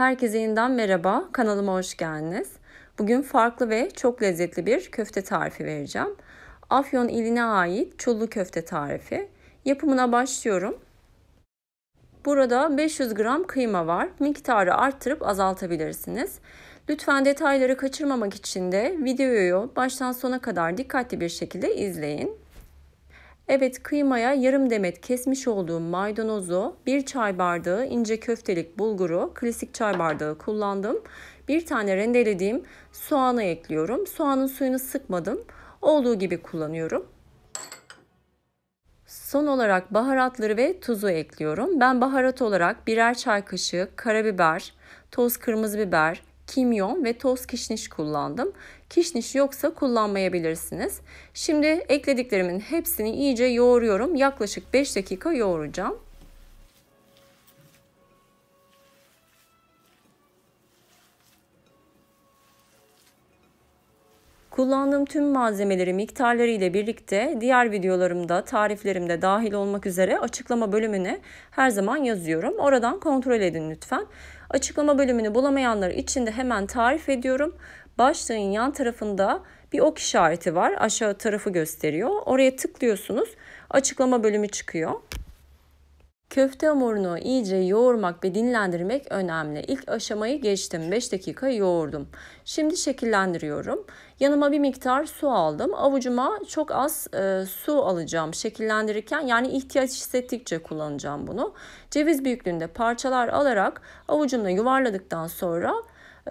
Herkese yeniden merhaba, kanalıma hoş geldiniz. Bugün farklı ve çok lezzetli bir köfte tarifi vereceğim. Afyon iline ait çullu köfte tarifi. Yapımına başlıyorum. Burada 500 gram kıyma var. Miktarı arttırıp azaltabilirsiniz. Lütfen detayları kaçırmamak için de videoyu baştan sona kadar dikkatli bir şekilde izleyin. Evet kıymaya yarım demet kesmiş olduğum maydanozu, bir çay bardağı ince köftelik bulguru, klasik çay bardağı kullandım. Bir tane rendelediğim soğanı ekliyorum. Soğanın suyunu sıkmadım. Olduğu gibi kullanıyorum. Son olarak baharatları ve tuzu ekliyorum. Ben baharat olarak birer çay kaşığı karabiber, toz kırmızı biber, kimyon ve toz kişniş kullandım. Kişniş yoksa kullanmayabilirsiniz. Şimdi eklediklerimin hepsini iyice yoğuruyorum. Yaklaşık 5 dakika yoğuracağım. Kullandığım tüm malzemeleri miktarları ile birlikte diğer videolarımda, tariflerimde dahil olmak üzere açıklama bölümüne her zaman yazıyorum. Oradan kontrol edin lütfen. Açıklama bölümünü bulamayanlar için de hemen tarif ediyorum. Başlığın yan tarafında bir ok işareti var. Aşağı tarafı gösteriyor. Oraya tıklıyorsunuz. Açıklama bölümü çıkıyor. Köfte hamurunu iyice yoğurmak ve dinlendirmek önemli. İlk aşamayı geçtim. 5 dakika yoğurdum. Şimdi şekillendiriyorum. Yanıma bir miktar su aldım. Avucuma çok az e, su alacağım. Şekillendirirken yani ihtiyaç hissettikçe kullanacağım bunu. Ceviz büyüklüğünde parçalar alarak avucumla yuvarladıktan sonra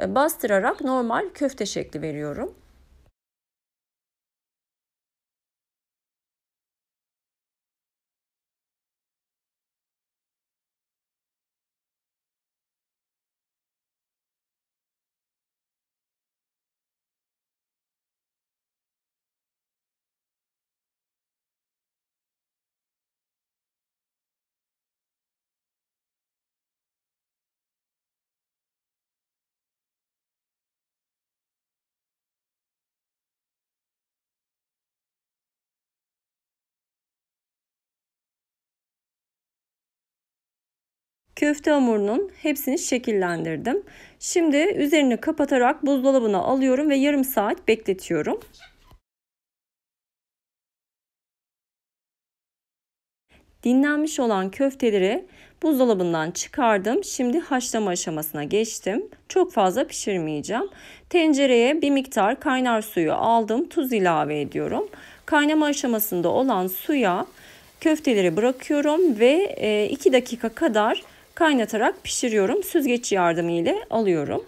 e, bastırarak normal köfte şekli veriyorum. köfte hamurunun hepsini şekillendirdim. Şimdi üzerini kapatarak buzdolabına alıyorum ve yarım saat bekletiyorum. Dinlenmiş olan köfteleri buzdolabından çıkardım. Şimdi haşlama aşamasına geçtim. Çok fazla pişirmeyeceğim. Tencereye bir miktar kaynar suyu aldım. Tuz ilave ediyorum. Kaynama aşamasında olan suya köfteleri bırakıyorum ve 2 e, dakika kadar kaynatarak pişiriyorum. Süzgeç yardımıyla alıyorum.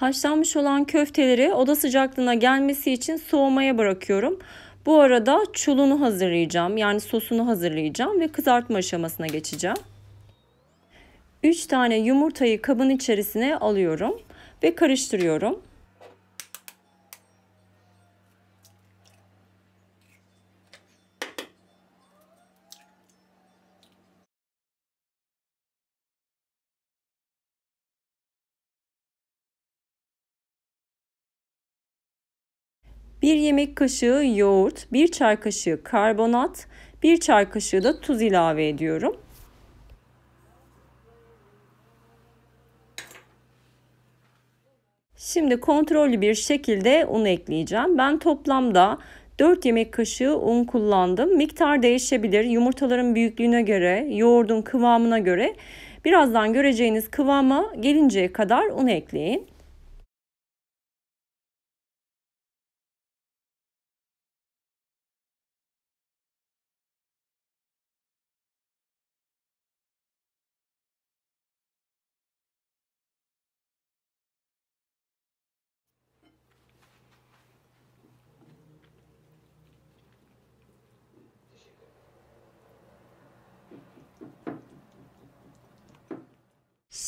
Haşlanmış olan köfteleri oda sıcaklığına gelmesi için soğumaya bırakıyorum. Bu arada çulunu hazırlayacağım. Yani sosunu hazırlayacağım ve kızartma aşamasına geçeceğim. 3 tane yumurtayı kabın içerisine alıyorum ve karıştırıyorum. 1 yemek kaşığı yoğurt, 1 çay kaşığı karbonat, 1 çay kaşığı da tuz ilave ediyorum. Şimdi kontrollü bir şekilde un ekleyeceğim. Ben toplamda 4 yemek kaşığı un kullandım. Miktar değişebilir. Yumurtaların büyüklüğüne göre, yoğurdun kıvamına göre. Birazdan göreceğiniz kıvama gelinceye kadar un ekleyin.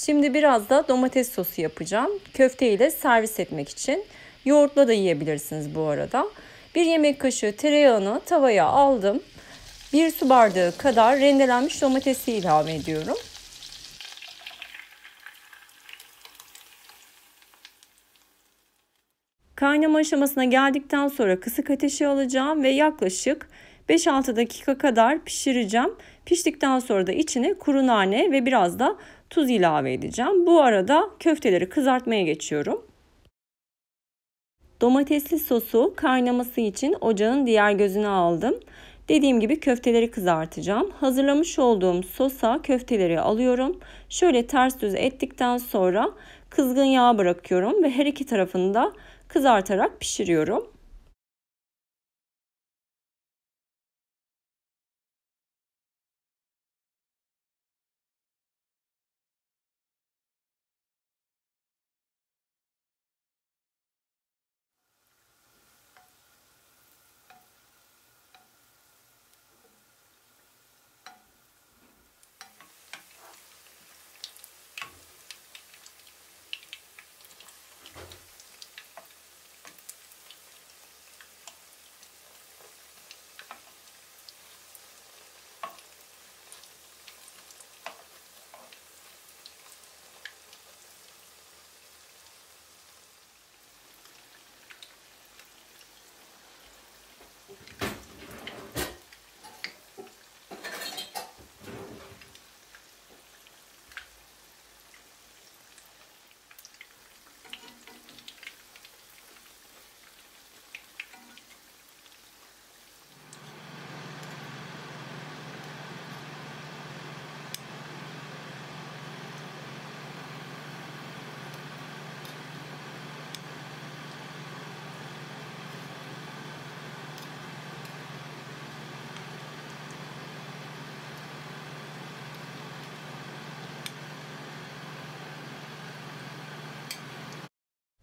Şimdi biraz da domates sosu yapacağım. köfte ile servis etmek için. Yoğurtla da yiyebilirsiniz bu arada. Bir yemek kaşığı tereyağını tavaya aldım. Bir su bardağı kadar rendelenmiş domatesi ilave ediyorum. Kaynama aşamasına geldikten sonra kısık ateşe alacağım ve yaklaşık 5-6 dakika kadar pişireceğim. Piştikten sonra da içine kuru nane ve biraz da tuz ilave edeceğim. Bu arada köfteleri kızartmaya geçiyorum. Domatesli sosu kaynaması için ocağın diğer gözüne aldım. Dediğim gibi köfteleri kızartacağım. Hazırlamış olduğum sosa köfteleri alıyorum. Şöyle ters düz ettikten sonra kızgın yağ bırakıyorum ve her iki tarafını da kızartarak pişiriyorum.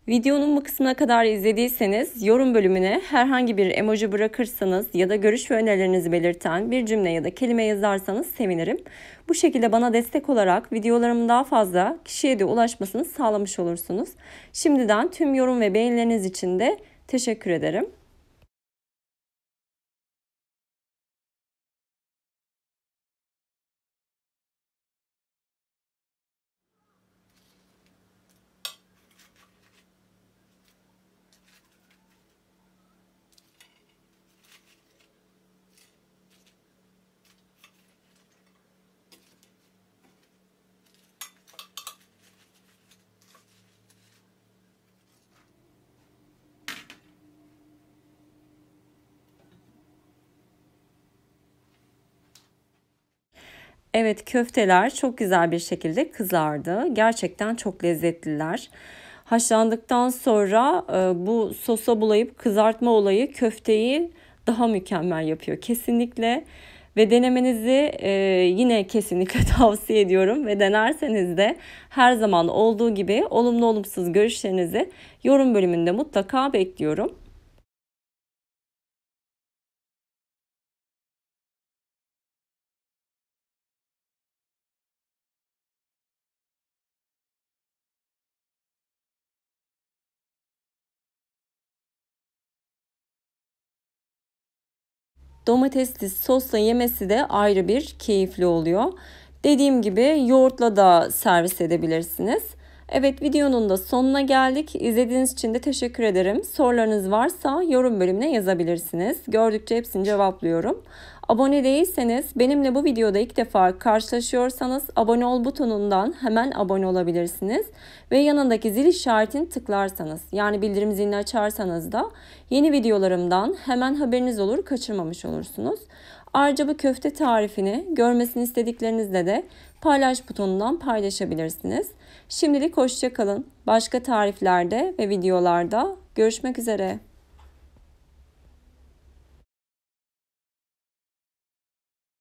Videonun bu kısmına kadar izlediyseniz yorum bölümüne herhangi bir emoji bırakırsanız ya da görüş ve önerilerinizi belirten bir cümle ya da kelime yazarsanız sevinirim. Bu şekilde bana destek olarak videolarımın daha fazla kişiye de ulaşmasını sağlamış olursunuz. Şimdiden tüm yorum ve beğenileriniz için de teşekkür ederim. Evet köfteler çok güzel bir şekilde kızardı. Gerçekten çok lezzetliler. Haşlandıktan sonra e, bu sosa bulayıp kızartma olayı köfteyi daha mükemmel yapıyor. Kesinlikle ve denemenizi e, yine kesinlikle tavsiye ediyorum ve denerseniz de her zaman olduğu gibi olumlu olumsuz görüşlerinizi yorum bölümünde mutlaka bekliyorum. domatesli sosla yemesi de ayrı bir keyifli oluyor. Dediğim gibi yoğurtla da servis edebilirsiniz. Evet videonun da sonuna geldik. İzlediğiniz için de teşekkür ederim. Sorularınız varsa yorum bölümüne yazabilirsiniz. Gördükçe hepsini cevaplıyorum. Abone değilseniz benimle bu videoda ilk defa karşılaşıyorsanız abone ol butonundan hemen abone olabilirsiniz. Ve yanındaki zil işaretini tıklarsanız yani bildirim zilini açarsanız da yeni videolarımdan hemen haberiniz olur kaçırmamış olursunuz. Ayrıca bu köfte tarifini görmesini istediklerinizle de paylaş butonundan paylaşabilirsiniz. Şimdilik hoşçakalın. Başka tariflerde ve videolarda görüşmek üzere.